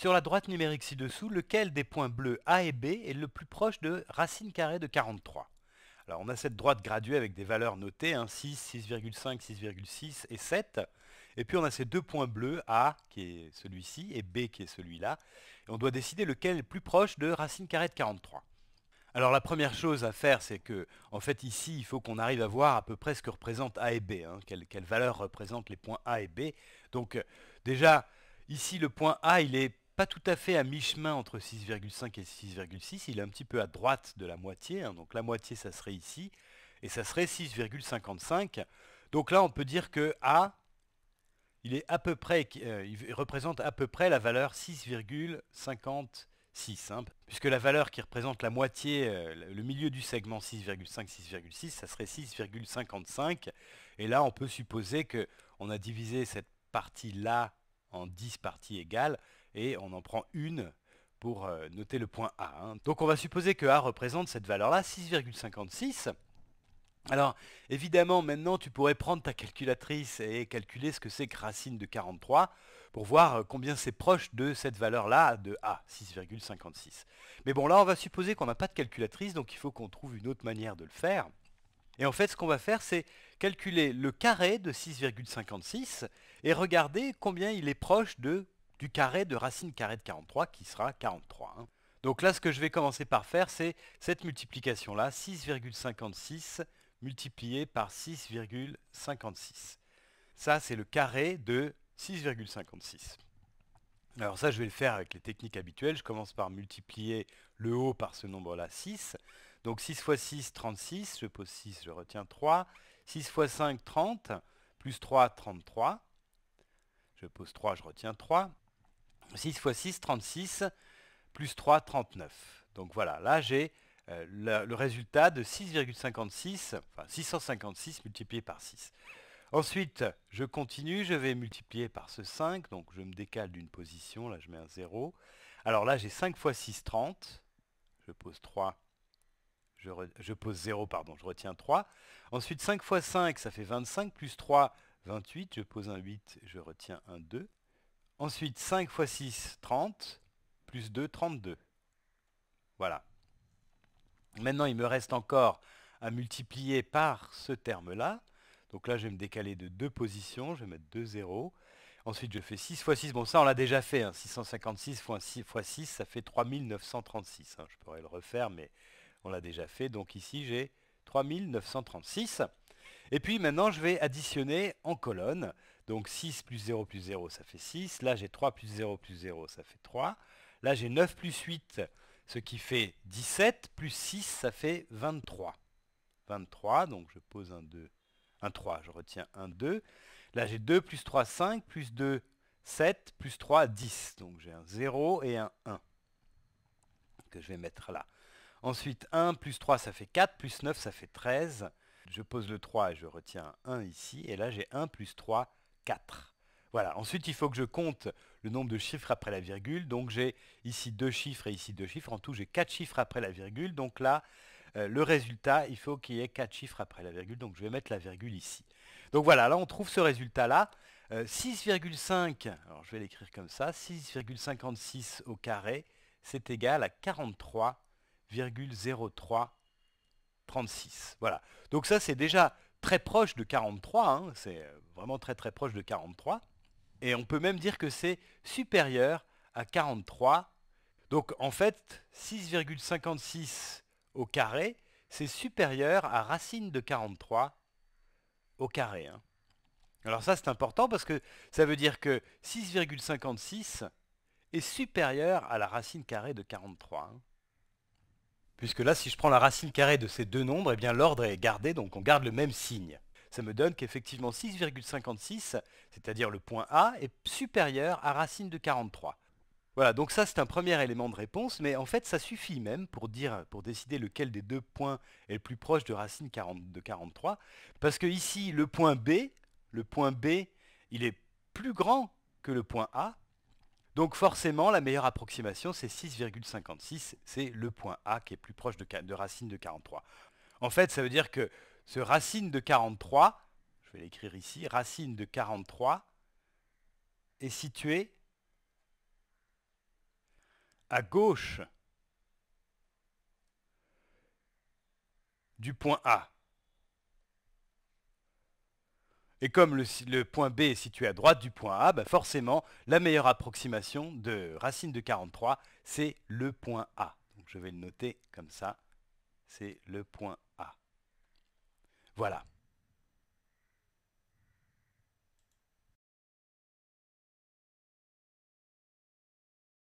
Sur la droite numérique ci-dessous, lequel des points bleus A et B est le plus proche de racine carrée de 43 Alors on a cette droite graduée avec des valeurs notées, 6, 6,5, 6,6 et 7. Et puis on a ces deux points bleus, A qui est celui-ci et B qui est celui-là. Et on doit décider lequel est le plus proche de racine carrée de 43. Alors la première chose à faire, c'est que, en fait ici, il faut qu'on arrive à voir à peu près ce que représentent A et B, hein, Quelles valeurs quelle, représentent les points A et B. Donc déjà, ici le point A, il est tout à fait à mi-chemin entre 6,5 et 6,6, il est un petit peu à droite de la moitié, hein. donc la moitié ça serait ici, et ça serait 6,55. Donc là on peut dire que A, il, est à peu près, euh, il représente à peu près la valeur 6,56, hein, puisque la valeur qui représente la moitié, euh, le milieu du segment 6,5, 6,6, ça serait 6,55, et là on peut supposer que on a divisé cette partie-là en 10 parties égales, et on en prend une pour euh, noter le point A. Hein. Donc on va supposer que A représente cette valeur-là, 6,56. Alors, évidemment, maintenant, tu pourrais prendre ta calculatrice et calculer ce que c'est que racine de 43 pour voir euh, combien c'est proche de cette valeur-là de A, 6,56. Mais bon, là, on va supposer qu'on n'a pas de calculatrice, donc il faut qu'on trouve une autre manière de le faire. Et en fait, ce qu'on va faire, c'est calculer le carré de 6,56 et regarder combien il est proche de du carré de racine carrée de 43 qui sera 43. Hein. Donc là, ce que je vais commencer par faire, c'est cette multiplication-là, 6,56 multiplié par 6,56. Ça, c'est le carré de 6,56. Alors ça, je vais le faire avec les techniques habituelles. Je commence par multiplier le haut par ce nombre-là, 6. Donc 6 fois 6, 36. Je pose 6, je retiens 3. 6 fois 5, 30. Plus 3, 33. Je pose 3, je retiens 3. 6 fois 6, 36, plus 3, 39. Donc voilà, là j'ai euh, le, résultat de 6,56, enfin 656 multiplié par 6. Ensuite, je continue, je vais multiplier par ce 5, donc je me décale d'une position, là je mets un 0. Alors là j'ai 5 x 6, 30, je pose 3, je, pose 0, pardon, je retiens 3. Ensuite 5 x 5, ça fait 25, plus 3, 28, je pose un 8, je retiens un 2. Ensuite, 5 x 6, 30, plus 2, 32. Voilà. Maintenant, il me reste encore à multiplier par ce terme-là. Donc là, je vais me décaler de deux positions, je vais mettre 2 0. Ensuite, je fais 6 x 6. Bon, ça, on l'a déjà fait. 656 x 6 6, ça fait 3936. Hein. Je pourrais le refaire, mais on l'a déjà fait. Donc ici, j'ai 3936. Et puis maintenant, je vais additionner en colonne. Donc 6 plus 0 plus 0, ça fait 6. Là, j'ai 3 plus 0 plus 0, ça fait 3. Là, j'ai 9 plus 8, ce qui fait 17. Plus 6, ça fait 23. 23, donc je pose un 2, un 3, je retiens un 2. Là, j'ai 2 plus 3, 5, plus 2, 7, plus 3, 10. Donc j'ai un 0 et un 1 que je vais mettre là. Ensuite, 1 plus 3, ça fait 4, plus 9, ça fait 13 je pose le 3 et je retiens 1 ici. Et là, j'ai 1 plus 3, 4. Voilà. Ensuite, il faut que je compte le nombre de chiffres après la virgule. Donc, j'ai ici deux chiffres et ici deux chiffres. En tout, j'ai quatre chiffres après la virgule. Donc là, euh, le résultat, il faut qu'il y ait quatre chiffres après la virgule. Donc, je vais mettre la virgule ici. Donc voilà, là, on trouve ce résultat-là. 6,5, euh, alors je vais l'écrire comme ça, 6,56 au carré, c'est égal à 43,03 36. Voilà. Donc ça, c'est déjà très proche de 43. Hein. C'est euh, vraiment très très proche de 43. Et on peut même dire que c'est supérieur à 43. Donc en fait, 6,56 au carré, c'est supérieur à racine de 43 au carré. Hein. Alors ça, c'est important parce que ça veut dire que 6,56 est supérieur à la racine carrée de 43. Puisque là, si je prends la racine carrée de ces deux nombres, eh bien l'ordre est gardé, donc on garde le même signe. Ça me donne qu'effectivement 6,56, c'est-à-dire le point A, est supérieur à racine de 43. Voilà, donc ça c'est un premier élément de réponse, mais en fait ça suffit même pour dire, pour décider lequel des deux points est le plus proche de racine de 43, parce que ici le point B, le point B, il est plus grand que le point A, donc forcément, la meilleure approximation, c'est 6,56, c'est le point A qui est plus proche de, racine de 43. En fait, ça veut dire que ce racine de 43, je vais l'écrire ici, racine de 43 est situé à gauche du point A. Et comme le, point B est situé à droite du point A, bah, forcément, la meilleure approximation de racine de 43, c'est le point A. Donc je vais le noter comme ça. C'est le point A. Voilà.